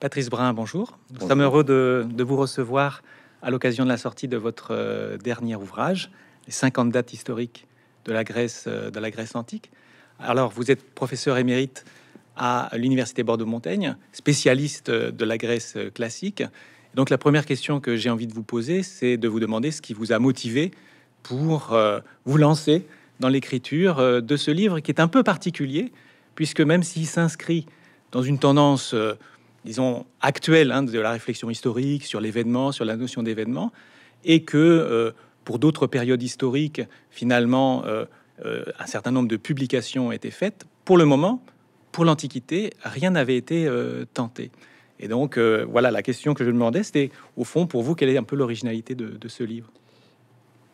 Patrice Brun, bonjour. Nous sommes heureux de, vous recevoir à l'occasion de la sortie de votre euh, dernier ouvrage, Les 50 dates historiques euh, de la Grèce, antique. Alors, vous êtes professeur émérite à l'Université Bordeaux-Montaigne, spécialiste de la Grèce classique. Donc, la première question que j'ai envie de vous poser, c'est de vous demander ce qui vous a motivé pour euh, vous lancer dans l'écriture de ce livre qui est un peu particulier, puisque même s'il s'inscrit dans une tendance disons, actuelle hein, de la réflexion historique sur l'événement, sur la notion d'événement, et que euh, pour d'autres périodes historiques, finalement, euh, euh, un certain nombre de publications ont été faites. Pour le moment, pour l'Antiquité, rien n'avait été tenté. Et donc, voilà, la question que je demandais, c'était, au fond, pour vous, quelle est un peu l'originalité de ce livre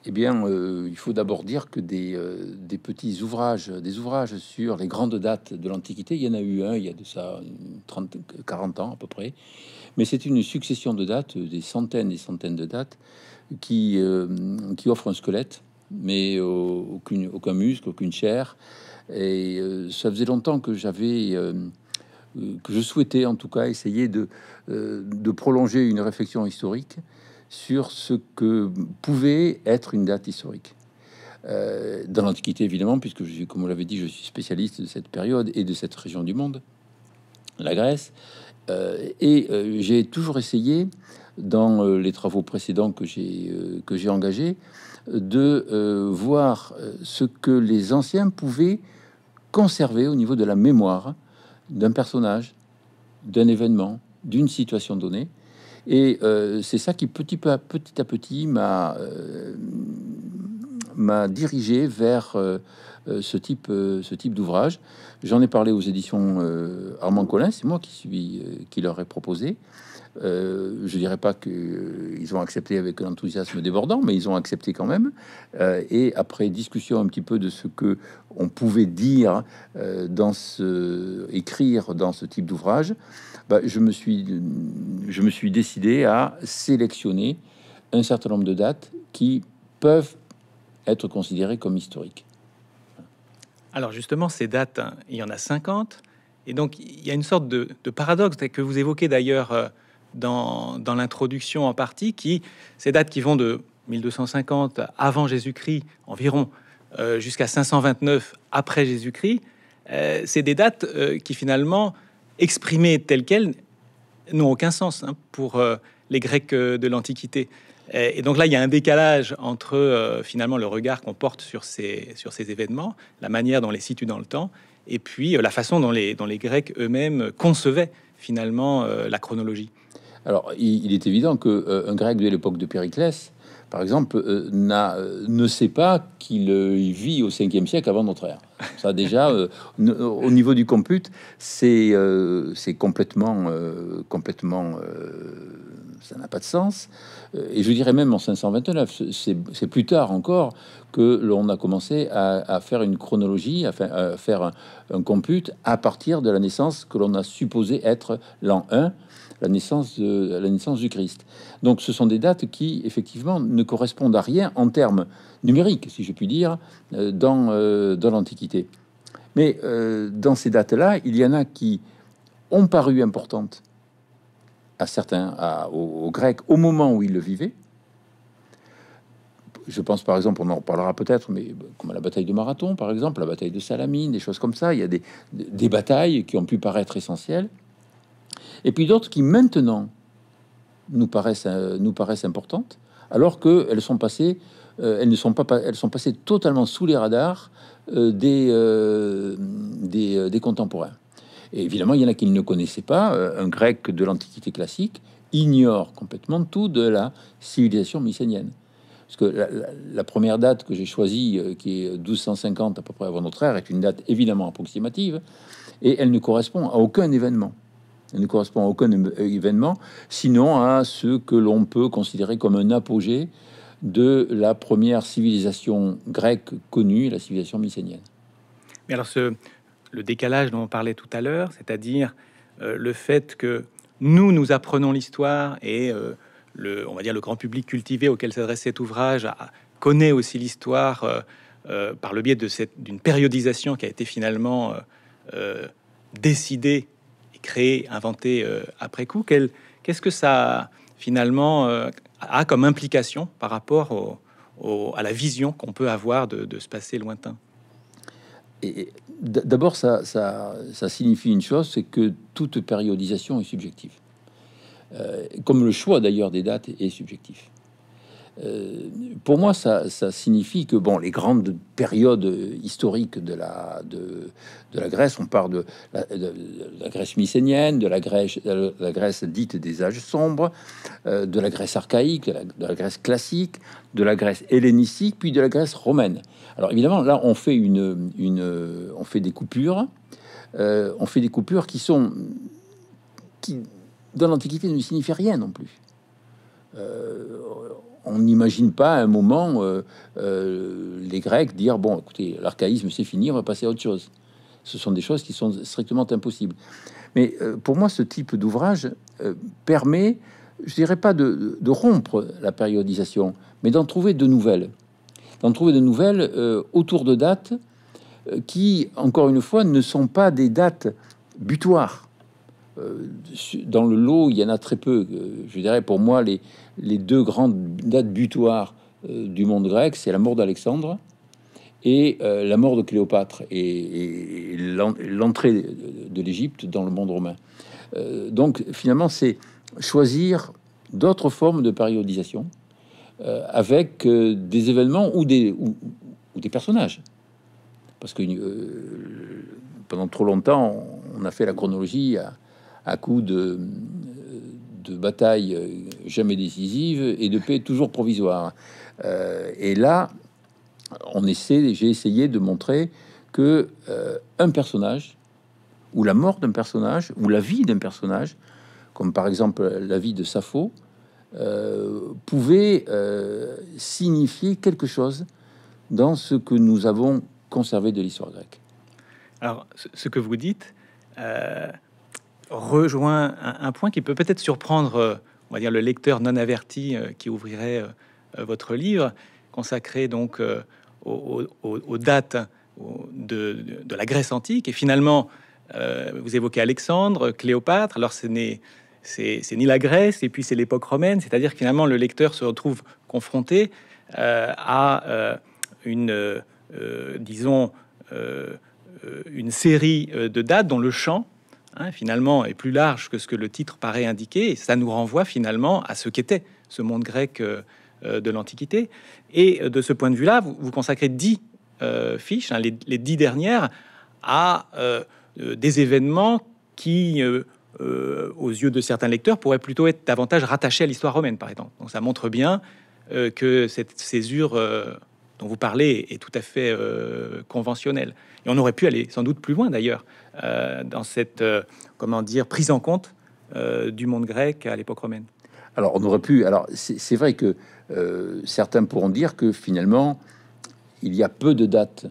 eh bien, euh, il faut d'abord dire que euh, des, petits ouvrages, des ouvrages sur les grandes dates de l'Antiquité, il y en a eu un il y a de ça 30, 40 ans à peu près, mais c'est une succession de dates, des centaines et centaines de dates, qui, euh, offrent un squelette, mais aucune, aucun muscle, aucune chair. Et ça faisait longtemps que j'avais que je souhaitais en tout cas essayer de, de prolonger une réflexion historique sur ce que pouvait être une date historique. Euh, dans l'Antiquité, évidemment, puisque, comme vous l'avez dit, je suis spécialiste de cette période et de cette région du monde, la Grèce. Euh, et euh, j'ai toujours essayé, dans les travaux précédents que j'ai que j'ai engagés, de voir ce que les anciens pouvaient conserver au niveau de la mémoire d'un personnage, d'un événement, d'une situation donnée, et euh, c'est ça qui petit à petit, à petit m'a euh, dirigé vers euh, ce type, d'ouvrage. J'en ai parlé aux éditions Armand Collin, c'est moi qui leur ai proposé. Euh, je dirais pas qu'ils euh, ont accepté avec un enthousiasme débordant, mais ils ont accepté quand même. Euh, et après discussion un petit peu de ce que on pouvait dire dans ce écrire dans ce type d'ouvrage, bah, je me suis décidé à sélectionner un certain nombre de dates qui peuvent être considérées comme historiques. Alors justement, ces dates, hein, il y en a 50. Et donc, il y a une sorte de, de paradoxe que vous évoquez d'ailleurs dans, l'introduction en partie, qui, ces dates qui vont de 1250 avant Jésus-Christ environ euh, jusqu'à 529 après Jésus-Christ, euh, c'est des dates euh, qui finalement, exprimées telles quelles, n'ont aucun sens hein, pour les Grecs de l'Antiquité. Et donc là, il y a un décalage entre finalement le regard qu'on porte sur ces, événements, la manière dont on les situe dans le temps, et puis la façon dont les, dont les Grecs eux-mêmes concevaient finalement la chronologie. Alors, il, est évident que euh, un grec de l'époque de Périclès, par exemple, euh, euh, ne sait pas qu'il vit au 5e siècle avant notre ère. Ça, déjà, au niveau du compute, c'est, complètement, complètement ça n'a pas de sens. Et je dirais même en 529, c'est, plus tard encore que l'on a commencé à, faire une chronologie, à, faire un, un, compute à partir de la naissance que l'on a supposé être l'an 1, la naissance, de, la naissance du Christ. Donc ce sont des dates qui, effectivement, ne correspondent à rien en termes numériques, si je puis dire, euh, dans, euh, dans l'Antiquité. Mais euh, dans ces dates-là, il y en a qui ont paru importantes à certains, aux, Grecs, au moment où ils le vivaient. Je pense par exemple, on en reparlera peut-être, mais bah, comme à la bataille de Marathon, par exemple, la bataille de Salamine, des choses comme ça. Il y a des, des batailles qui ont pu paraître essentielles et puis d'autres qui maintenant nous paraissent, euh, nous paraissent importantes, alors qu'elles sont passées, euh, elles ne sont pas, elles sont passées totalement sous les radars euh, des, des, contemporains. évidemment, il y en a qui ne connaissaient pas. Un grec de l'Antiquité classique ignore complètement tout de la civilisation mycénienne. Parce que la, la première date que j'ai choisie, qui est 1250 à peu près avant notre ère, est une date évidemment approximative, et elle ne correspond à aucun événement ne correspond à aucun événement, sinon à ce que l'on peut considérer comme un apogée de la première civilisation grecque connue, la civilisation mycénienne. Mais alors ce, le décalage dont on parlait tout à l'heure, c'est-à-dire euh, le fait que nous, nous apprenons l'histoire et euh, le, on va dire le grand public cultivé auquel s'adresse cet ouvrage connaît aussi l'histoire euh, par le biais de cette d'une périodisation qui a été finalement décidée créé, inventé euh, après coup, qu'est-ce que ça finalement euh, a comme implication par rapport au, à la vision qu'on peut avoir de, ce passé lointain D'abord, ça, signifie une chose, c'est que toute périodisation est subjective. Euh, comme le choix d'ailleurs des dates est subjectif. Euh, pour moi, ça, signifie que bon, les grandes périodes historiques de la, de, la Grèce, on part de la, Grèce mycénienne, de la Grèce, la Grèce dite des âges sombres, euh, de la Grèce archaïque, de la, Grèce classique, de la Grèce hellénistique, puis de la Grèce romaine. Alors évidemment, là, on fait une, une on fait des coupures, euh, on fait des coupures qui sont qui dans l'Antiquité ne signifie rien non plus on n'imagine pas à un moment euh, euh, les Grecs dire bon, écoutez, l'archaïsme c'est fini, on va passer à autre chose. Ce sont des choses qui sont strictement impossibles. Mais euh, pour moi, ce type d'ouvrage permet, je dirais pas de, de rompre la périodisation, mais d'en trouver de nouvelles, d'en trouver de nouvelles autour de dates qui, encore une fois, ne sont pas des dates butoirs euh, dans le lot, il y en a très peu. Euh, je dirais, pour moi, les, les deux grandes dates butoirs euh, du monde grec, c'est la mort d'Alexandre et la mort de Cléopâtre et, l'entrée de l'Égypte dans le monde romain. donc, finalement, c'est choisir d'autres formes de périodisation avec des événements ou des, ou, des personnages. Parce que pendant trop longtemps, on a fait la chronologie à, à coup de, de batailles jamais décisives et de paix toujours provisoire. Euh, et là, on essaie, j'ai essayé de montrer que euh, un personnage, ou la mort d'un personnage, ou la vie d'un personnage, comme par exemple la vie de Sappho, euh, pouvait signifier quelque chose dans ce que nous avons conservé de l'histoire grecque. Alors, ce que vous dites, rejoins un, point qui peut peut-être surprendre, euh, on va dire, le lecteur non averti euh, qui ouvrirait euh, votre livre, consacré donc aux, dates de, la Grèce antique. Et finalement, vous évoquez Alexandre, Cléopâtre. Alors, ce n'est c'est ni la Grèce et puis c'est l'époque romaine, c'est-à-dire finalement le lecteur se retrouve confronté à une, disons, une série de dates dont le champ Hein, finalement, est plus large que ce que le titre paraît indiquer. ça nous renvoie finalement à ce qu'était ce monde grec euh, euh, de l'Antiquité. Et euh, de ce point de vue-là, vous, consacrez dix fiches, hein, les, dix dernières, à des événements qui, aux yeux de certains lecteurs, pourraient plutôt être davantage rattachés à l'histoire romaine, par exemple. Donc ça montre bien que cette césure dont vous parlez est tout à fait conventionnelle. Et on aurait pu aller sans doute plus loin d'ailleurs euh, dans cette euh, comment dire prise en compte euh, du monde grec à l'époque romaine. Alors on aurait pu. Alors c'est vrai que certains pourront dire que finalement il y a peu de dates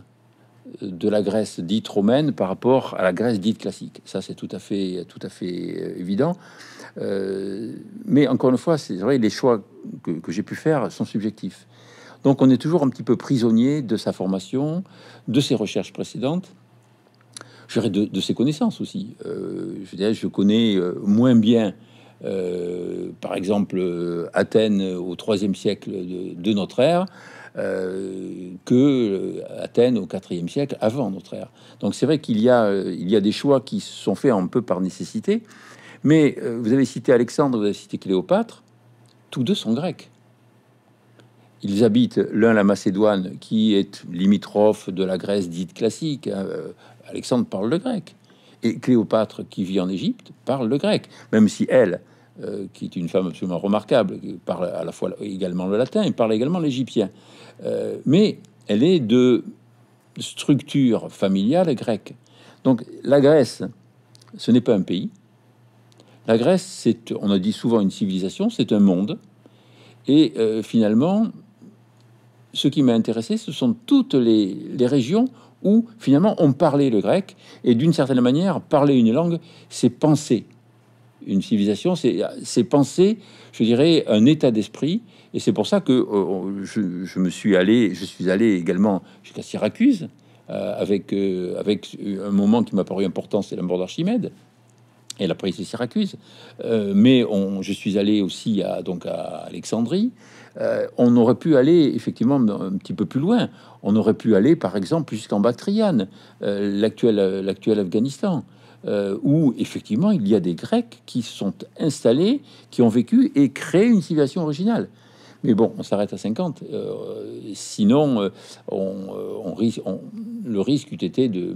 de la Grèce dite romaine par rapport à la Grèce dite classique. Ça, c'est tout à fait, tout à fait évident. mais encore une fois, c'est vrai, les choix que, que j'ai pu faire sont subjectifs. Donc, on est toujours un petit peu prisonnier de sa formation, de ses recherches précédentes je de, ses connaissances aussi. Euh, je je connais euh, moins bien, euh, par exemple, Athènes au IIIe siècle de, notre ère. que Athènes au IVe siècle avant notre ère. Donc c'est vrai qu'il y, a, il y a des choix qui sont faits un peu par nécessité, mais vous avez cité Alexandre, vous avez cité Cléopâtre, tous deux sont grecs. Ils habitent l'un la Macédoine, qui est limitrophe de la Grèce dite classique, hein, Alexandre parle le grec. Et Cléopâtre, qui vit en Égypte, parle le grec. Même si elle, euh, qui est une femme absolument remarquable, parle à la fois également le latin et parle également l'égyptien. Euh, mais elle est de structure familiale grecque. Donc la Grèce, ce n'est pas un pays. La Grèce, c'est, on a dit souvent une civilisation, c'est un monde. Et euh, finalement, ce qui m'a intéressé, ce sont toutes les, les régions où finalement on parlait le grec, et d'une certaine manière, parler une langue, c'est penser. Une civilisation, c'est penser, je dirais, un état d'esprit, et c'est pour ça que euh, je, me suis allé, je suis allé également jusqu'à Syracuse, euh, avec, euh, avec un moment qui m'a paru important, c'est la mort d'Archimède. Et la prise de Syracuse. mais on, je suis allé aussi à, donc à Alexandrie. Euh, on aurait pu aller effectivement un petit peu plus loin. On aurait pu aller, par exemple, jusqu'en Bactriane, euh, euh, l'actuel Afghanistan. où effectivement il y a des Grecs qui sont installés, qui ont vécu et créé une civilisation originale. Mais bon, on s'arrête à 50. sinon, le risque eût été de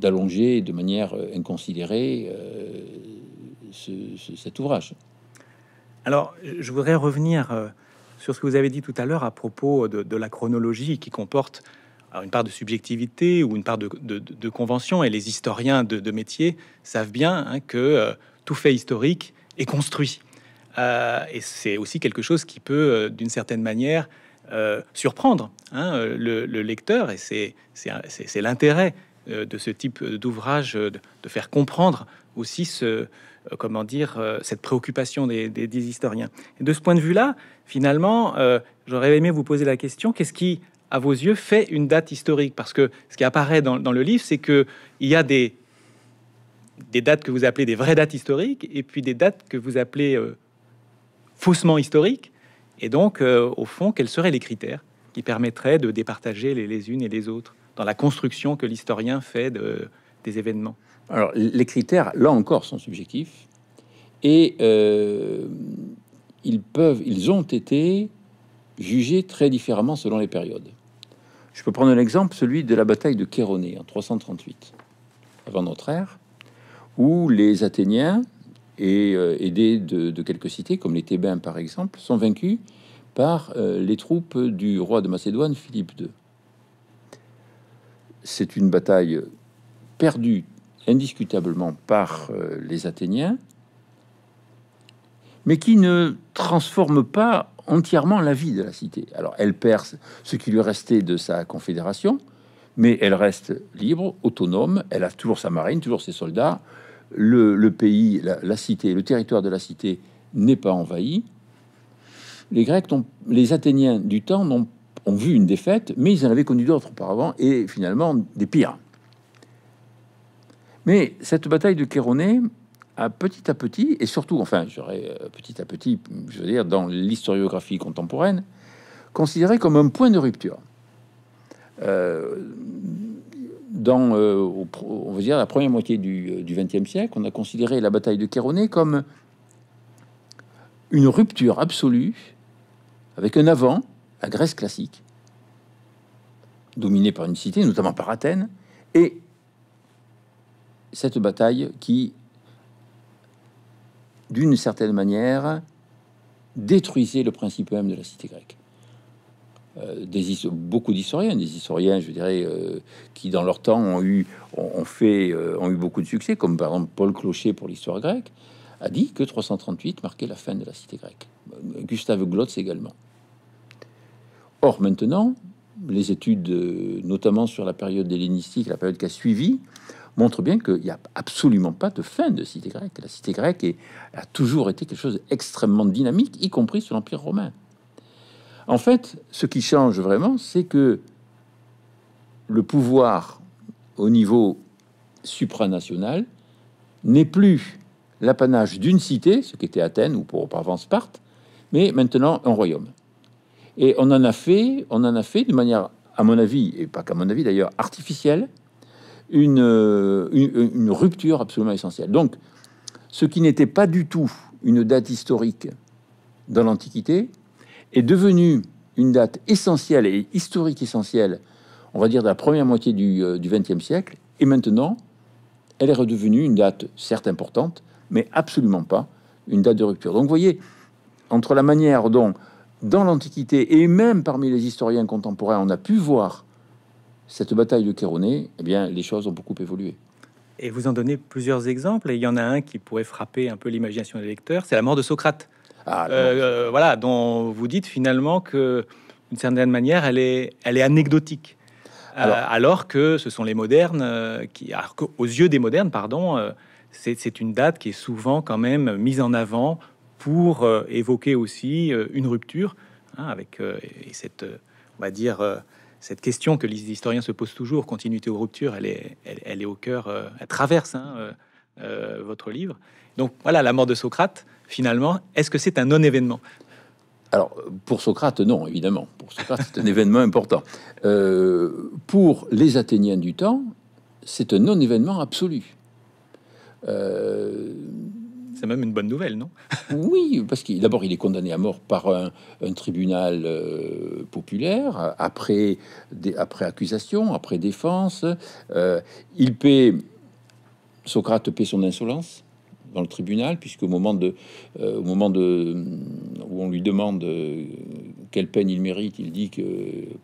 d'allonger de manière inconsidérée cet ouvrage. Alors, je voudrais revenir sur ce que vous avez dit tout à l'heure à propos de, la chronologie qui comporte une part de subjectivité ou une part de, convention. Et les historiens de, métier savent bien hein, que euh, tout fait historique est construit. Euh, et c'est aussi quelque chose qui peut, euh, d'une certaine manière, surprendre hein, le, le, lecteur. Et c'est l'intérêt de ce type d'ouvrage de, faire comprendre aussi ce, euh, comment dire, euh, cette préoccupation des, historiens. de ce point de vue-là, finalement, euh, j'aurais aimé vous poser la question qu'est-ce qui, à vos yeux, fait une date historique Parce que ce qui apparaît dans, le livre, c'est que il y a des dates que vous appelez des vraies dates historiques et puis des dates que vous appelez faussement historiques. Et donc, au fond, quels seraient les critères qui permettraient de départager les, les unes et les autres dans la construction que l'historien fait de, des événements alors, les critères, là encore, sont subjectifs et euh, ils peuvent, ils ont été jugés très différemment selon les périodes. Je peux prendre un exemple, celui de la bataille de Chéronée en 338 avant notre ère, où les Athéniens et euh, aidés de, quelques cités comme les Thébains par exemple sont vaincus par euh, les troupes du roi de Macédoine Philippe II. C'est une bataille perdue indiscutablement par euh, les Athéniens, mais qui ne transforme pas entièrement la vie de la cité. Alors elle perce ce qui lui restait de sa confédération, mais elle reste libre, autonome, elle a toujours sa marine, toujours ses soldats, le, pays, la, cité, le territoire de la cité n'est pas envahi. Les Grecs, les Athéniens du temps ont vu une défaite, mais ils en avaient connu d'autres auparavant, et finalement des pires. Mais cette bataille de Kéroné a petit à petit, et surtout, enfin, j'aurais euh, petit à petit, je veux dire, dans l'historiographie contemporaine, considéré comme un point de rupture. Euh, dans, euh, on dire, la première moitié du XXe siècle, on a considéré la bataille de Kéroné comme une rupture absolue avec un avant, la Grèce classique, dominée par une cité, notamment par Athènes, et cette bataille qui, d'une certaine manière, détruisait le principe même de la cité grecque. Euh, des beaucoup d'historiens, des historiens, je dirais, euh, qui dans leur temps ont eu, ont, fait, euh, ont eu beaucoup de succès, comme par exemple Paul Clocher pour l'histoire grecque, a dit que 338 marquait la fin de la cité grecque. Gustave Glotz également. Or maintenant, les études, notamment sur la période hellénistique, la période qui a suivi, montre bien qu'il n'y a absolument pas de fin de cité grecque. La cité grecque a toujours été quelque chose d'extrêmement dynamique, y compris sur l'Empire romain. En fait, ce qui change vraiment, c'est que le pouvoir au niveau supranational n'est plus l'apanage d'une cité, ce qui était Athènes ou pour auparavant Sparte, mais maintenant un royaume. Et on en a fait, on en a fait de manière, à mon avis, et pas qu'à mon avis d'ailleurs, artificielle, euh, euh, une, rupture absolument essentielle. Donc, ce qui n'était pas du tout une date historique dans l'Antiquité est devenu une date essentielle et historique essentielle, on va dire, de la première moitié du euh, XXe siècle. Et maintenant, elle est redevenue une date certes importante, mais absolument pas une date de rupture. Donc, voyez, entre la manière dont, dans l'Antiquité et même parmi les historiens contemporains, on a pu voir cette bataille de Kéroné, eh bien, les choses ont beaucoup évolué. Et vous en donnez plusieurs exemples, il y en a un qui pourrait frapper un peu l'imagination des lecteurs, c'est la mort de Socrate. Ah, euh, euh, voilà, dont vous dites finalement que, d'une certaine manière, elle est, elle est anecdotique. Euh, alors, que ce sont les modernes qui, aux yeux des modernes, pardon, c'est une date qui est souvent quand même mise en avant pour évoquer aussi une rupture hein, avec cette, on va dire cette question que les historiens se posent toujours, continuité ou rupture, elle est, elle, est au cœur, euh, elle traverse hein, euh, euh, votre livre. Donc voilà, la mort de Socrate, finalement, est-ce que c'est un non-événement alors, pour Socrate, non, évidemment. Pour Socrate, c'est un événement important. pour les Athéniens du temps, c'est un non-événement absolu. C'est même une bonne nouvelle, non Oui, parce que d'abord, il est condamné à mort par un, tribunal euh, populaire, après, des, après accusation, après défense. Euh, il paie, Socrate paie son insolence dans le tribunal, au moment, de, euh, au moment de, où on lui demande quelle peine il mérite, il dit que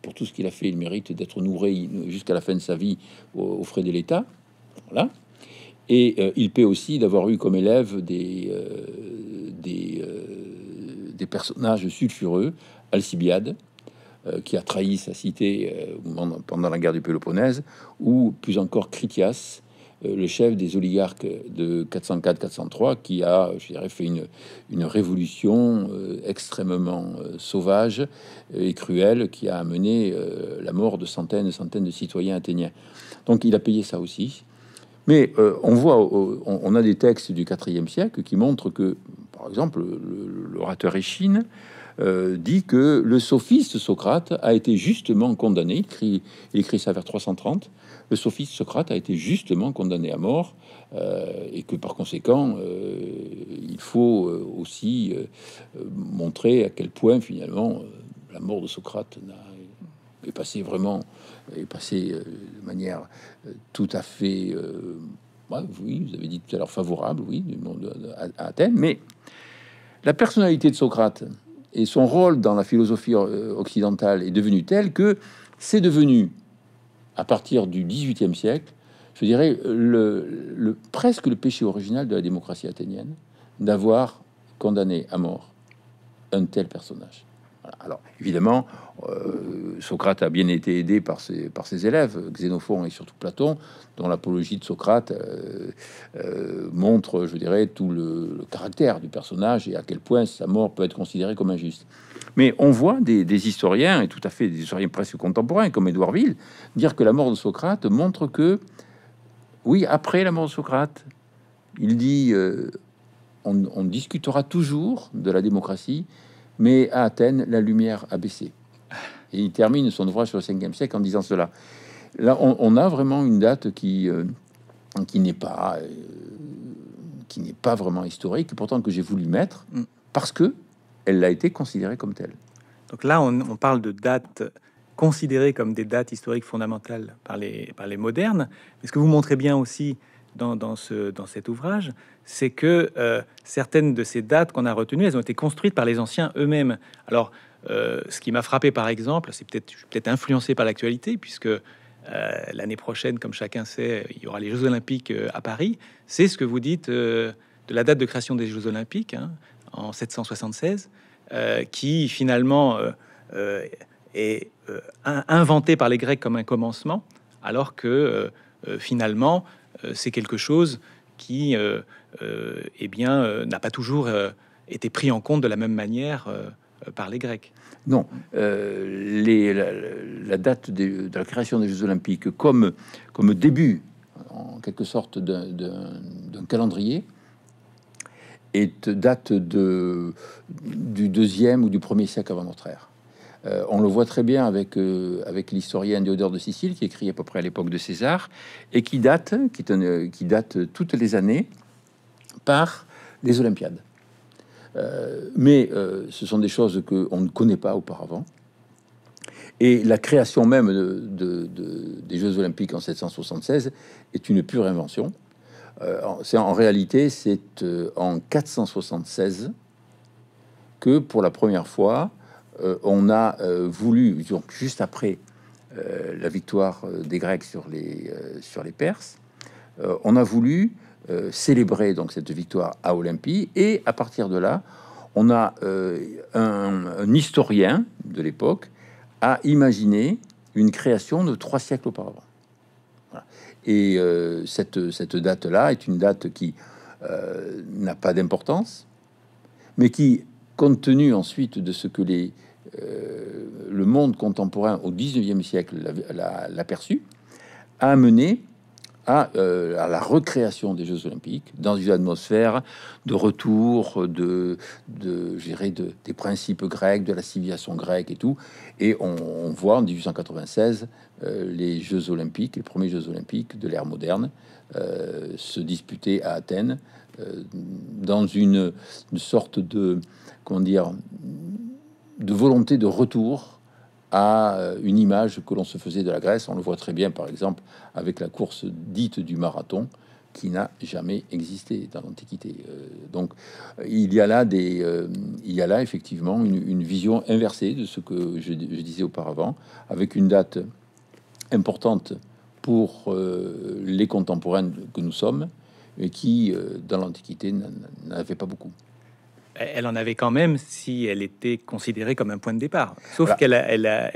pour tout ce qu'il a fait, il mérite d'être nourri jusqu'à la fin de sa vie aux, aux frais de l'État. Voilà. Et euh, il paie aussi d'avoir eu comme élève des, euh, euh, personnages sulfureux, Alcibiade, qui a trahi sa cité pendant la guerre du Péloponnèse, ou plus encore Critias, le chef des oligarques de 404-403, qui a, je dirais, fait une, une révolution extrêmement sauvage et cruelle, qui a amené la mort de centaines et centaines de citoyens athéniens. Donc il a payé ça aussi. Mais euh, on voit, euh, on, a des textes du IVe siècle qui montrent que, par exemple, l'orateur Échine euh, dit que le sophiste Socrate a été justement condamné. Il écrit, il écrit ça vers 330. Le sophiste Socrate a été justement condamné à mort et que par conséquent, il faut aussi montrer à quel point finalement la mort de Socrate n'a est passé vraiment, est passé euh, de manière euh, tout à fait, euh, oui, vous avez dit tout à l'heure favorable, oui, du monde à, Athènes, mais la personnalité de Socrate et son rôle dans la philosophie occidentale est devenue telle que c'est devenu, à partir du XVIIIe siècle, je dirais, le, presque le péché original de la démocratie athénienne d'avoir condamné à mort un tel personnage. Alors, évidemment, euh, Socrate a bien été aidé par ses, élèves, Xénophon et surtout Platon, dont l'apologie de Socrate euh, euh, montre, je dirais, tout le, caractère du personnage et à quel point sa mort peut être considérée comme injuste. Mais on voit des, historiens, et tout à fait des historiens presque contemporains, comme Édouard Ville, dire que la mort de Socrate montre que, oui, après la mort de Socrate, il dit... on discutera toujours de la démocratie, mais à Athènes, la lumière a baissé. Et il termine son ouvrage sur le 5e siècle en disant cela. Là, on, a vraiment une date qui, euh, qui n'est pas, euh, qui n'est pas vraiment historique, et pourtant que j'ai voulu mettre, mm. parce que elle a été considérée comme telle. Donc là, on, parle de dates considérées comme des dates historiques fondamentales par les, par les modernes. est ce que vous montrez bien aussi, dans, ce, dans cet ouvrage, c'est que euh, certaines de ces dates qu'on a retenues, elles ont été construites par les anciens eux-mêmes. Alors, euh, ce qui m'a frappé, par exemple, c'est peut-être, peut-être influencé par l'actualité, puisque euh, l'année prochaine, comme chacun sait, il y aura les Jeux Olympiques à Paris. C'est ce que vous dites de la date de création des Jeux Olympiques, hein, en 776, qui finalement est inventée par les Grecs comme un commencement, alors que finalement, euh, c'est quelque chose qui euh, euh, eh bien, n'a pas toujours été pris en compte de la même manière par les Grecs. Non, la, date de, la création des Jeux Olympiques comme, comme début, en quelque sorte, d'un calendrier, est date de, du deuxième ou du premier siècle avant notre ère. Euh, on le voit très bien avec, euh, avec l'historien Diodore de Sicile, qui écrit à peu près à l'époque de César, et qui date, euh, toutes les années par les Olympiades. mais ce sont des choses qu'on ne connaît pas auparavant. Et la création même des Jeux olympiques en 776 est une pure invention. c'est en réalité, c'est en 476 que pour la première fois, euh, on a euh, voulu, donc juste après euh, la victoire des Grecs sur les, sur les Perses, on a voulu célébrer donc cette victoire à Olympie, et à partir de là, on a un, historien de l'époque a imaginé une création de trois siècles auparavant. Et cette, date-là est une date qui n'a pas d'importance, mais qui, compte tenu ensuite de ce que les le monde contemporain au 19e siècle l'a perçu, a amené euh, à, la recréation des Jeux Olympiques dans une atmosphère de retour de, de, de des principes grecs, de la civilisation grecque et tout. Et on, voit en 1896 euh, les Jeux Olympiques, les premiers Jeux Olympiques de l'ère moderne, euh, se disputer à Athènes dans une, une, sorte de comment dire de volonté de retour à euh, une image que l'on se faisait de la Grèce. On le voit très bien, par exemple, avec la course dite du marathon, qui n'a jamais existé dans l'Antiquité. Euh, donc, il y a là des, euh, il y a là effectivement une, vision inversée de ce que je, disais auparavant, avec une date importante pour les contemporains que nous sommes, et qui, dans l'Antiquité, n'avait pas beaucoup elle en avait quand même si elle était considérée comme un point de départ. Sauf qu'elle a,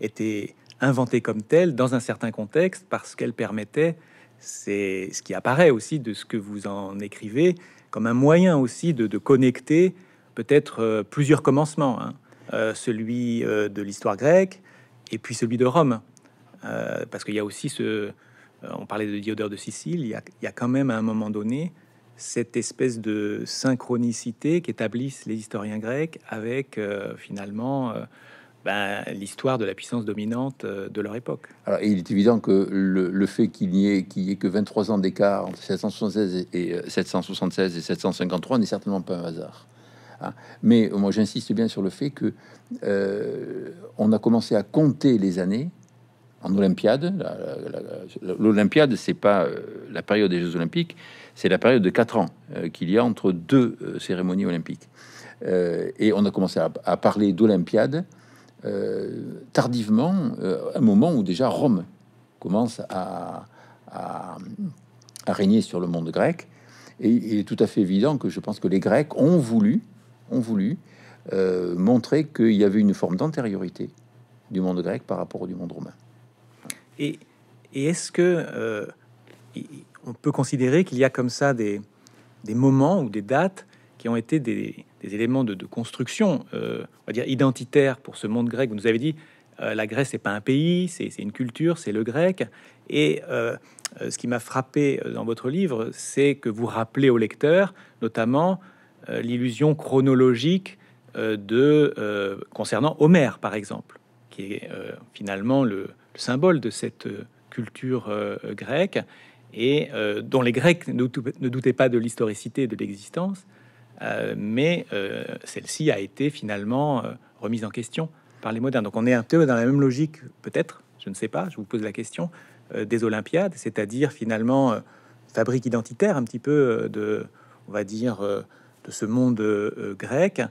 été inventée comme telle dans un certain contexte parce qu'elle permettait, c'est ce qui apparaît aussi de ce que vous en écrivez, comme un moyen aussi de, connecter peut-être euh, plusieurs commencements, hein. euh, celui euh, de l'histoire grecque et puis celui de Rome. parce qu'il y a aussi ce... on parlait de Diodore de Sicile, il il y a quand même à un moment donné cette espèce de synchronicité qu'établissent les historiens grecs avec euh, finalement euh, ben, l'histoire de la puissance dominante euh, de leur époque. Alors, il est évident que le, fait qu'il n'y ait, qu'il y ait que 23 ans d'écart entre 776 et, 776 et 753 n'est certainement pas un hasard. Hein. Mais moi, j'insiste bien sur le fait que on a commencé à compter les années en Olympiade. L'Olympiade, c'est pas euh, la période des Jeux Olympiques, c'est la période de quatre ans euh, qu'il y a entre deux euh, cérémonies olympiques. et on a commencé à, parler d'Olympiade tardivement, à un moment où déjà Rome commence à, régner sur le monde grec. Et il est tout à fait évident que je pense que les Grecs ont voulu, ont voulu montrer qu'il y avait une forme d'antériorité du monde grec par rapport au monde romain. Et, est-ce que euh, on peut considérer qu'il y a comme ça des, moments ou des dates qui ont été des, éléments de, construction, euh, on va dire identitaire pour ce monde grec Vous nous avez dit euh, la Grèce n'est pas un pays, c'est une culture, c'est le grec. Et ce qui m'a frappé dans votre livre, c'est que vous rappelez au lecteur, notamment l'illusion chronologique de concernant Homère, par exemple, qui est finalement le symbole de cette euh, culture euh, grecque et euh, dont les Grecs ne doutaient pas de l'historicité de l'existence, mais celle-ci a été finalement remise en question par les modernes. Donc on est un peu dans la même logique, peut-être, je ne sais pas, je vous pose la question, des Olympiades, c'est-à-dire finalement fabrique identitaire un petit peu de, on va dire, de ce monde grec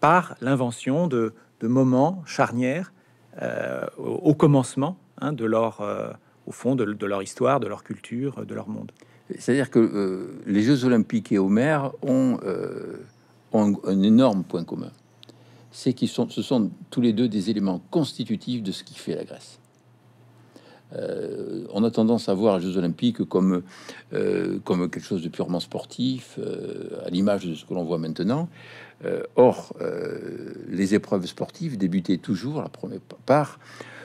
par l'invention de, de moments charnières euh, au, commencement hein, de leur, euh, au fond, de, leur histoire, de leur culture, de leur monde. C'est-à-dire que euh, les Jeux Olympiques et Homer ont, un, énorme point commun c'est qu'ils sont, ce sont tous les deux des éléments constitutifs de ce qui fait la Grèce. Euh, on a tendance à voir les Jeux Olympiques comme, euh, comme quelque chose de purement sportif, euh, à l'image de ce que l'on voit maintenant. or, les épreuves sportives débutaient toujours, la première part,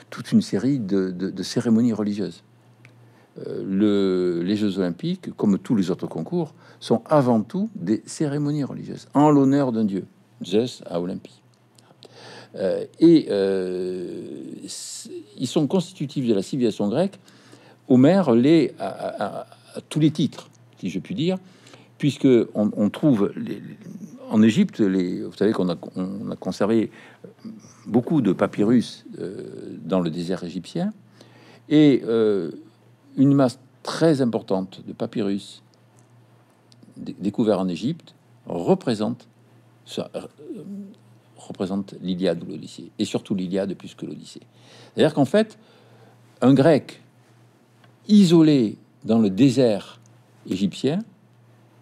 toute une série de, cérémonies religieuses. les Jeux Olympiques, comme tous les autres concours, sont avant tout des cérémonies religieuses en l'honneur d'un dieu, Zeus à Olympie. Euh, et euh, ils sont constitutifs de la civilisation grecque. Homer les à, à, tous les titres, si je puis dire, puisque on, trouve les, en Égypte, les, vous savez qu'on a, a, conservé beaucoup de papyrus euh, dans le désert égyptien, et une masse très importante de papyrus découverts en Égypte représente, représente l'Iliade ou l'Odyssée, et surtout l'Iliade plus que l'Odyssée. C'est-à-dire qu'en fait, un grec isolé dans le désert égyptien,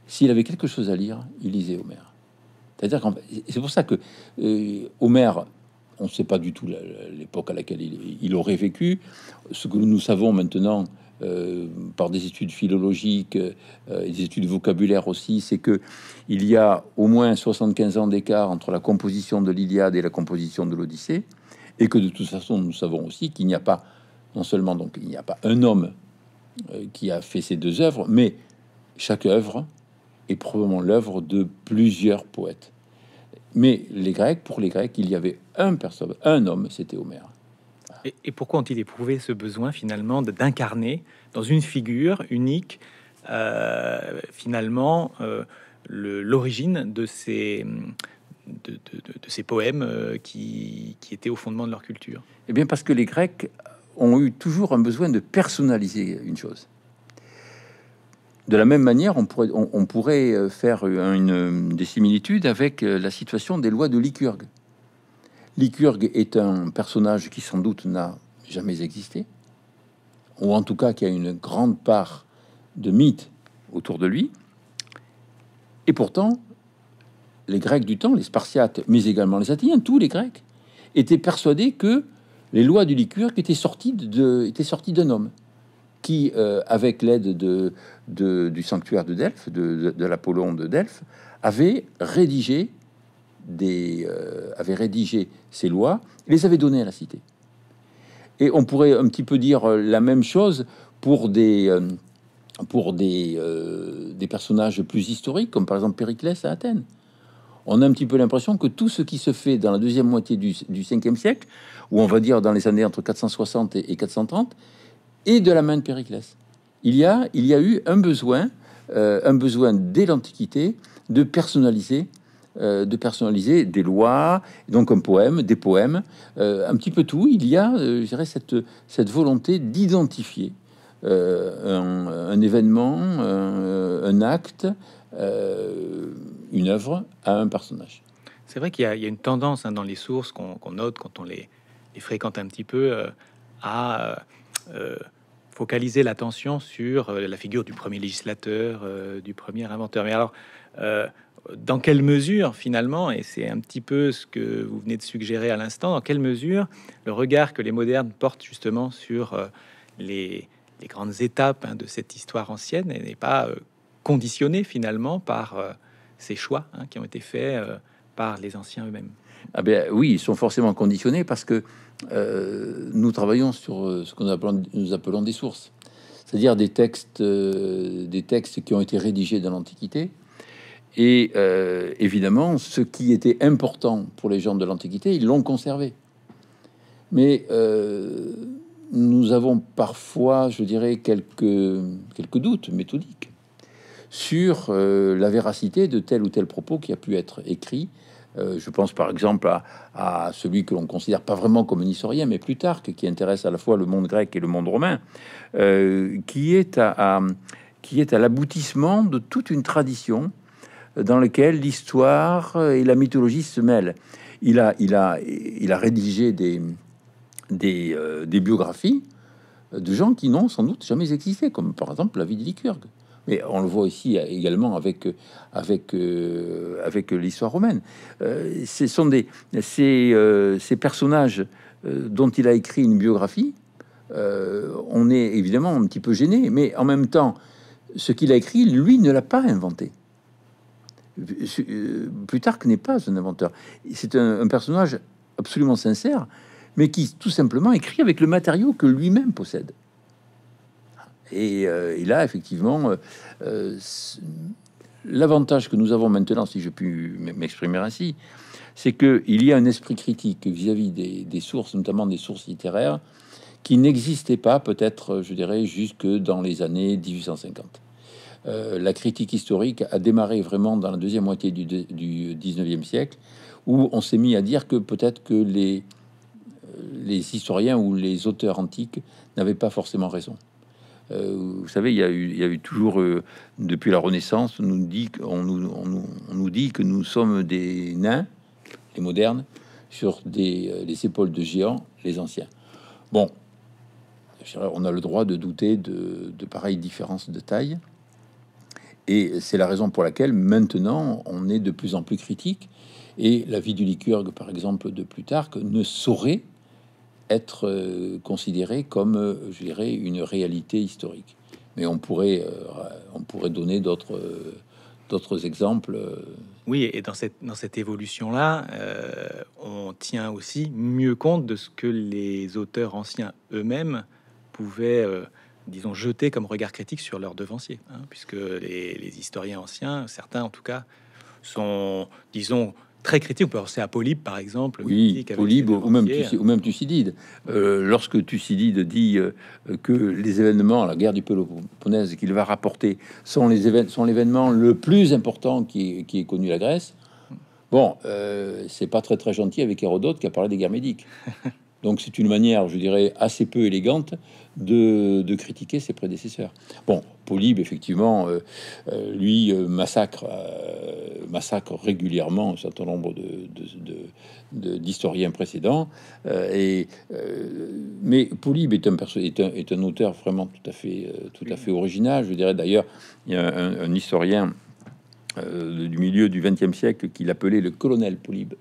s'il avait quelque chose à lire, il lisait Homère. C'est-à-dire c'est pour ça que euh, Homère on ne sait pas du tout l'époque à laquelle il, aurait vécu. Ce que nous savons maintenant euh, par des études philologiques, euh, des études vocabulaires aussi, c'est que il y a au moins 75 ans d'écart entre la composition de l'Iliade et la composition de l'Odyssée, et que de toute façon, nous savons aussi qu'il n'y a pas non seulement donc il n'y a pas un homme euh, qui a fait ces deux œuvres, mais chaque œuvre est probablement l'œuvre de plusieurs poètes. Mais les Grecs, pour les Grecs, il y avait un, homme, c'était Homère. Et, pourquoi ont-ils éprouvé ce besoin finalement d'incarner dans une figure unique, euh, finalement, euh, l'origine de ces, de, ces poèmes euh, qui, qui, étaient au fondement de leur culture Eh bien parce que les Grecs ont eu toujours un besoin de personnaliser une chose. De la même manière, on pourrait, euh, faire euh, une, euh, des similitudes avec la situation des lois de Lycurgue. Lycurgue est un personnage qui sans doute n'a jamais existé, ou en tout cas qui a une grande part de mythe autour de lui. Et pourtant, les Grecs du temps, les Spartiates, mais également les Athéniens, tous les Grecs, étaient persuadés que les lois du Lycurgue étaient sorties d'un homme qui, euh, avec l'aide de, du sanctuaire de Delphes, de, l'Apollon de Delphes, avait rédigé, des, euh, rédigé ces lois, les avait données à la cité. Et on pourrait un petit peu dire euh, la même chose pour des, personnages plus historiques, comme par exemple Périclès à Athènes. On a un petit peu l'impression que tout ce qui se fait dans la deuxième moitié du, du 5e siècle, ou on va dire dans les années entre 460 et 430, et de la main de Périclès. Il y a, il y a eu un besoin, euh, un besoin dès l'Antiquité de personnaliser euh, de personnaliser des lois, donc un poème, des poèmes, euh, un petit peu tout. Il y a, je dirais, cette, cette volonté d'identifier un, événement, un, acte, une œuvre à un personnage. C'est vrai qu'il y, a une tendance hein, dans les sources qu'on note quand on les, fréquente un petit peu à euh, focaliser l'attention sur euh, la figure du premier législateur, euh, du premier inventeur. Mais alors, dans quelle mesure, finalement, et c'est un petit peu ce que vous venez de suggérer à l'instant, dans quelle mesure le regard que les modernes portent justement sur les, grandes étapes hein, de cette histoire ancienne n'est pas conditionné finalement par ces choix hein, qui ont été faits par les anciens eux-mêmes ah ben, oui, ils sont forcément conditionnés parce que euh, nous travaillons sur euh, ce qu'on nous appelons des sources, c'est-à-dire des textes, euh, des textes qui ont été rédigés dans l'Antiquité. Et évidemment, ce qui était important pour les gens de l'Antiquité, ils l'ont conservé. Mais nous avons parfois, je dirais, quelques doutes méthodiques sur la véracité de tel ou tel propos qui a pu être écrit euh, je pense par exemple à, celui que l'on considère pas vraiment comme un historien, mais Plutarque, qui intéresse à la fois le monde grec et le monde romain, euh, qui est à, à l'aboutissement de toute une tradition dans laquelle l'histoire et la mythologie se mêlent. Il a, rédigé des, euh, des biographies de gens qui n'ont sans doute jamais existé, comme par exemple la vie de Lycurgue. Mais on le voit aussi euh, également avec, euh, avec, euh, avec l'histoire romaine. ce sont des, ces, personnages dont il a écrit une biographie. on est évidemment un petit peu gêné, mais en même temps, ce qu'il a écrit, lui ne l'a pas inventé. Plutarque n'est pas un inventeur. C'est un, un, personnage absolument sincère, mais qui tout simplement écrit avec le matériau que lui-même possède. Euh, et, là, effectivement, euh, euh, l'avantage que nous avons maintenant, si je puis m'exprimer ainsi, c'est qu'il y a un esprit critique vis-à-vis des, sources, notamment des sources littéraires, qui n'existait pas, peut-être, je dirais, jusque dans les années 1850. la critique historique a démarré vraiment dans la deuxième moitié du, du 19e siècle, où on s'est mis à dire que peut-être que les, les historiens ou les auteurs antiques n'avaient pas forcément raison. Euh, vous savez, il y a eu, toujours, euh, depuis la Renaissance, on nous, dit, qu'on nous, dit que nous sommes des nains, les modernes, sur des, euh, les épaules de géants, les anciens. Bon, on a le droit de douter de, pareilles différences de taille. Et c'est la raison pour laquelle maintenant on est de plus en plus critique. Et la vie du Lycurgue, par exemple, de Plutarque, ne saurait être euh, considéré comme, euh, je dirais, une réalité historique. Mais on pourrait, euh, on pourrait donner d'autres d'autres exemples. Oui, et dans cette, dans cette évolution-là, on tient aussi mieux compte de ce que les auteurs anciens eux-mêmes pouvaient disons, jeter comme regard critique sur leurs devanciers, hein, puisque les, historiens anciens, certains en tout cas, sont, disons, très critique. On peut penser à Polybe, par exemple. Oui, Polybe ou même, hein. ou Thucydide. Euh, lorsque Thucydide dit euh, que les événements, la guerre du Péloponnèse qu'il va rapporter, sont l'événement le plus important qui est, connu la Grèce, bon, euh, c'est pas très très gentil avec Hérodote qui a parlé des guerres médiques. Donc c'est une manière, je dirais, assez peu élégante de, critiquer ses prédécesseurs. Bon, Polybe, effectivement, euh, euh, lui euh, massacre, massacre régulièrement un certain nombre d'historiens de, précédents. et, mais Polybe est un, est est, un, auteur vraiment tout à fait, tout à fait original. Je dirais d'ailleurs, il y a un, un historien du milieu du XXe siècle qui l'appelait le colonel Polybe.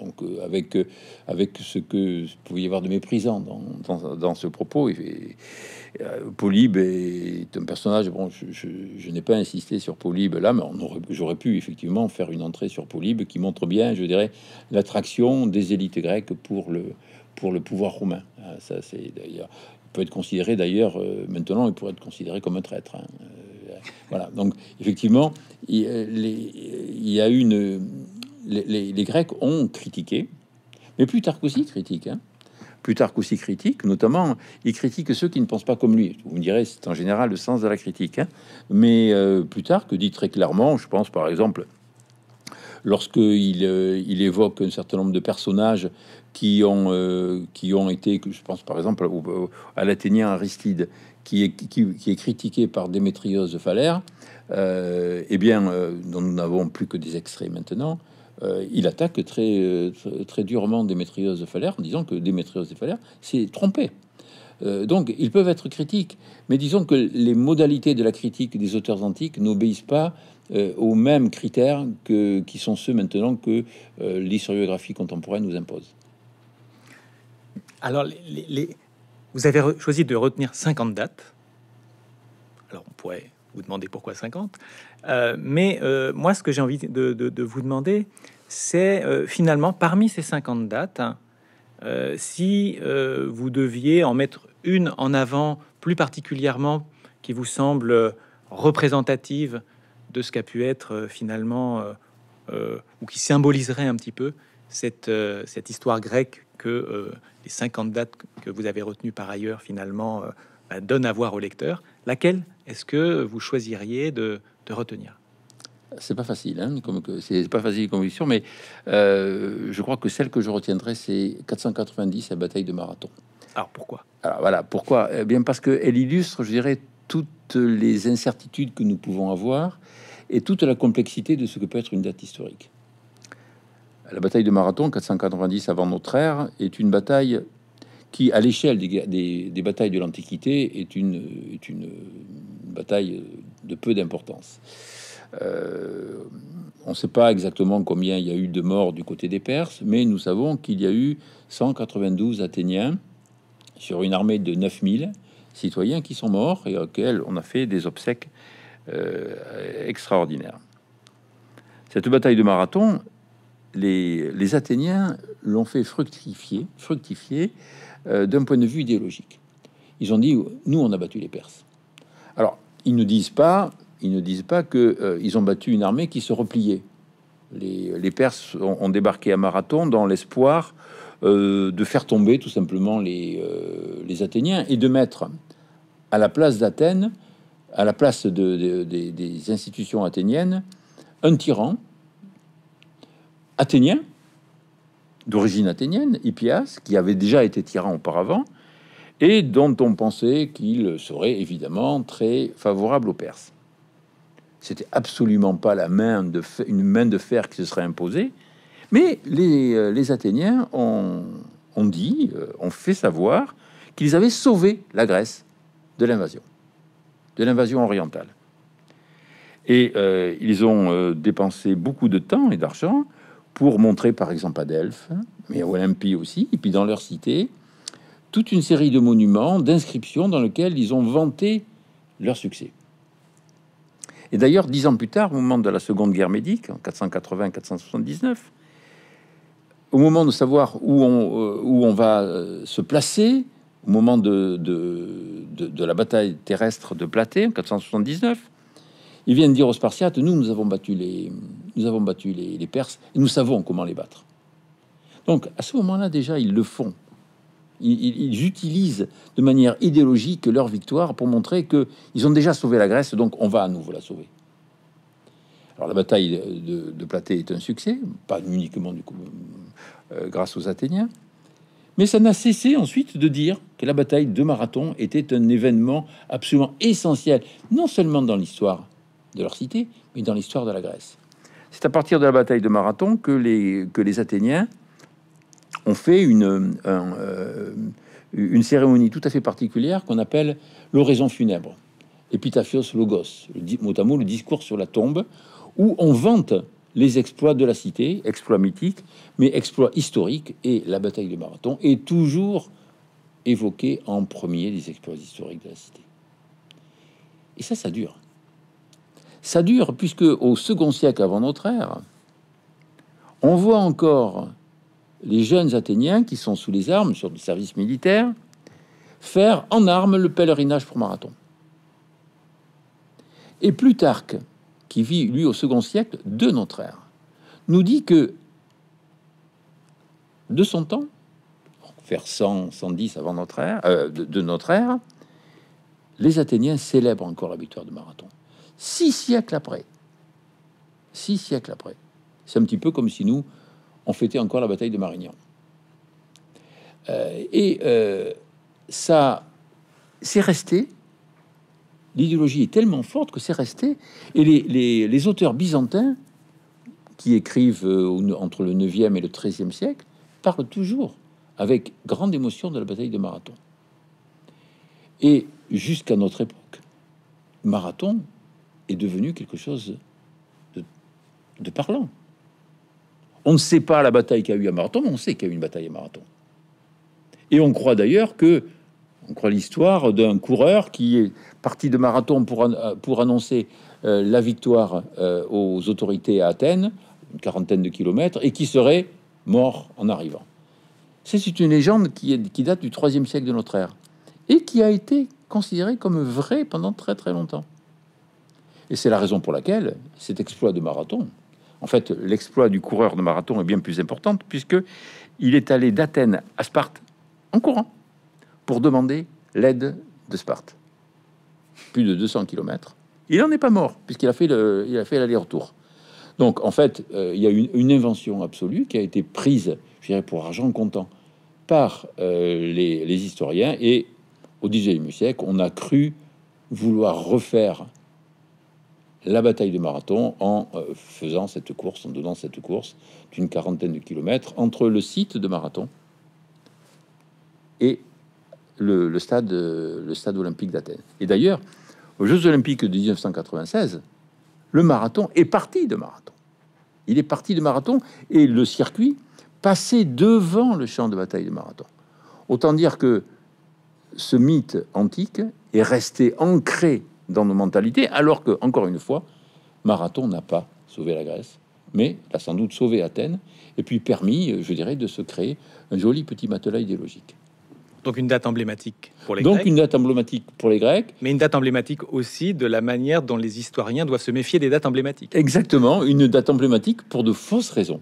Donc, euh, avec, euh, avec ce que pouvait y avoir de méprisant dans, dans, ce propos, euh, Polybe est un personnage. Bon, je, n'ai pas insisté sur Polybe là, mais j'aurais pu effectivement faire une entrée sur Polybe qui montre bien, je dirais, l'attraction des élites grecques pour le, pour le pouvoir romain. Ah, ça, c'est d'ailleurs peut être considéré d'ailleurs maintenant, il pourrait être considéré comme un traître. Hein. voilà, donc effectivement, il, il y a une les, Grecs ont critiqué, mais plus tard aussi critique. Hein. tard aussi critique, notamment, il critique ceux qui ne pensent pas comme lui. Vous me direz, c'est en général le sens de la critique. Hein. Mais Mais euh, tard que dit très clairement, je pense par exemple, lorsque il, euh, évoque un certain nombre de personnages qui ont, euh, qui été, je pense par exemple à l'Athénien Aristide, qui est, qui, est, critiqué par Démétrios de Phalère, eh bien, nous n'avons plus que des extraits maintenant, euh, il attaque très, euh, très durement Démétrios de Falère en disant que Démétrios de Falère s'est trompé. Euh, donc, ils peuvent être critiques, mais disons que les modalités de la critique des auteurs antiques n'obéissent pas aux mêmes critères que, qui sont ceux maintenant que l'historiographie contemporaine nous impose. Alors, vous avez choisi de retenir 50 dates. Alors, on pourrait vous demandez pourquoi 50. Euh, mais euh, moi, ce que j'ai envie de, vous demander, c'est euh, finalement, parmi ces 50 dates, hein, si vous deviez en mettre une en avant plus particulièrement qui vous semble représentative de ce qu'a pu être finalement, ou qui symboliserait un petit peu cette, cette histoire grecque que les 50 dates que vous avez retenues par ailleurs finalement bah, donnent à voir au lecteur, Laquelle est-ce que vous choisiriez de, retenir hein, c'est pas facile, comme c'est pas facile conviction, mais euh, je crois que celle que je retiendrai, c'est 490, la bataille de Marathon. Alors pourquoi voilà, pourquoi eh Bien parce qu'elle illustre, je dirais, toutes les incertitudes que nous pouvons avoir et toute la complexité de ce que peut être une date historique. La bataille de Marathon, 490 avant notre ère, est une bataille qui, à l'échelle des, des, des, batailles de l'Antiquité, est une, est une, bataille euh, de peu d'importance. Euh, on ne sait pas exactement combien il y a eu de morts du côté des Perses, mais nous savons qu'il y a eu 192 Athéniens sur une armée de 9000 citoyens qui sont morts et auxquels on a fait des obsèques euh, extraordinaires. Cette bataille de Marathon, les, Athéniens l'ont fait fructifier, fructifier euh, d'un point de vue idéologique. Ils ont dit nous on a battu les Perses. Alors ils ne disent pas, ils ne disent pas que euh, ils ont battu une armée qui se repliait. Les, Perses ont, débarqué à Marathon dans l'espoir euh, de faire tomber tout simplement les, Athéniens et de mettre à la place d'Athènes, à la place des institutions athéniennes, un tyran athénien d'origine athénienne, Hippias, qui avait déjà été tyran auparavant, et dont on pensait qu'il serait évidemment très favorable aux Perses. C'était absolument pas la main de une main de fer qui se serait imposée, mais les, euh, Athéniens ont, dit, euh, ont fait savoir qu'ils avaient sauvé la Grèce de l'invasion, de l'invasion orientale. Et euh, ils ont dépensé beaucoup de temps et d'argent pour montrer par exemple à Delphes, mais à Olympie aussi, et puis dans leur cité, toute une série de monuments, d'inscriptions dans lesquelles ils ont vanté leur succès. Et d'ailleurs, dix ans plus tard, au moment de la Seconde Guerre médique, en 480-479, au moment de savoir où on, euh, où on va euh, se placer, au moment de, de, de la bataille terrestre de Platée, en 479, ils viennent dire aux Spartiates, nous, nous avons battu les, nous avons battu les, Perses, et nous savons comment les battre. Donc, à ce moment-là, déjà, ils le font. Ils, utilisent de manière idéologique leur victoire pour montrer qu'ils ont déjà sauvé la Grèce, donc on va à nouveau la sauver. Alors la bataille de, de Platée est un succès, pas uniquement du coup, euh, grâce aux Athéniens, mais ça n'a cessé ensuite de dire que la bataille de Marathon était un événement absolument essentiel, non seulement dans l'histoire, de leur cité, mais dans l'histoire de la Grèce. C'est à partir de la bataille de Marathon que les, que les Athéniens ont fait une, euh, une cérémonie tout à fait particulière qu'on appelle l'oraison funèbre, épitaphios logos, mot à mot le discours sur la tombe, où on vante les exploits de la cité, exploits mythiques, mais exploits historiques, et la bataille de Marathon est toujours évoquée en premier des exploits historiques de la cité. Et ça, ça dure ça dure, puisque au second siècle avant notre ère, on voit encore les jeunes Athéniens qui sont sous les armes, sur du service militaire, faire en armes le pèlerinage pour marathon. Et Plutarque, qui vit lui au second siècle de notre ère, nous dit que de son temps, vers 100, 110 avant notre ère, euh, de, notre ère, les Athéniens célèbrent encore la victoire de Marathon six siècles après. Six siècles après. C'est un petit peu comme si nous, on encore la bataille de Marignan. Euh, et euh, ça, c'est resté. L'idéologie est tellement forte que c'est resté. Et les, les, auteurs byzantins qui écrivent euh, entre le 9e et le 13e siècle parlent toujours avec grande émotion de la bataille de Marathon. Et jusqu'à notre époque, Marathon, est devenu quelque chose de, parlant. On ne sait pas la bataille qu'il y a eu à Marathon, on sait qu'il y a eu une bataille à Marathon. Et on croit d'ailleurs que, on croit l'histoire d'un coureur qui est parti de Marathon pour, euh, pour annoncer euh, la victoire euh, aux autorités à Athènes, une quarantaine de kilomètres, et qui serait mort en arrivant. C'est une légende qui, qui date du IIIe siècle de notre ère et qui a été considérée comme vraie pendant très très longtemps. Et c'est la raison pour laquelle cet exploit de marathon, en fait, l'exploit du coureur de marathon est bien plus important puisque il est allé d'Athènes à Sparte en courant pour demander l'aide de Sparte. Plus de 200 km. Il n'en est pas mort puisqu'il a fait le, il a fait l'aller-retour. Donc en fait, euh, il y a une, invention absolue qui a été prise, je dirais, pour argent comptant par euh, les, les, historiens et au 19e siècle, on a cru vouloir refaire la bataille de marathon en euh, faisant cette course, en donnant cette course d'une quarantaine de kilomètres entre le site de marathon et le, stade, le stade olympique d'Athènes. Et d'ailleurs, aux Jeux olympiques de 1996, le marathon est parti de marathon. Il est parti de marathon et le circuit passait devant le champ de bataille de marathon. Autant dire que ce mythe antique est resté ancré dans nos mentalités, alors que, encore une fois, Marathon n'a pas sauvé la Grèce, mais a sans doute sauvé Athènes, et puis permis, je dirais, de se créer un joli petit matelas idéologique. Donc une date emblématique pour les Donc une date emblématique pour les Grecs. Mais une date emblématique aussi de la manière dont les historiens doivent se méfier des dates emblématiques. Exactement, une date emblématique pour de fausses raisons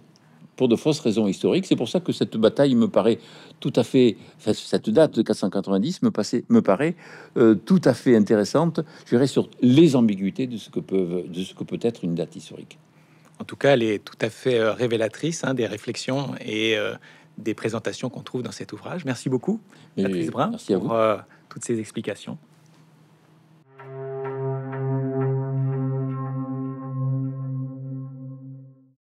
pour de fausses raisons historiques. C'est pour ça que cette bataille me paraît tout à fait, cette date de 490 me, me paraît euh, tout à fait intéressante, je dirais, sur les ambiguïtés de ce que, peuvent, de ce que peut être une date historique. En tout cas, elle est tout à fait euh, révélatrice hein, des réflexions et euh, des présentations qu'on trouve dans cet ouvrage. Merci beaucoup, Patrice Brun, merci à vous. pour toutes ces explications.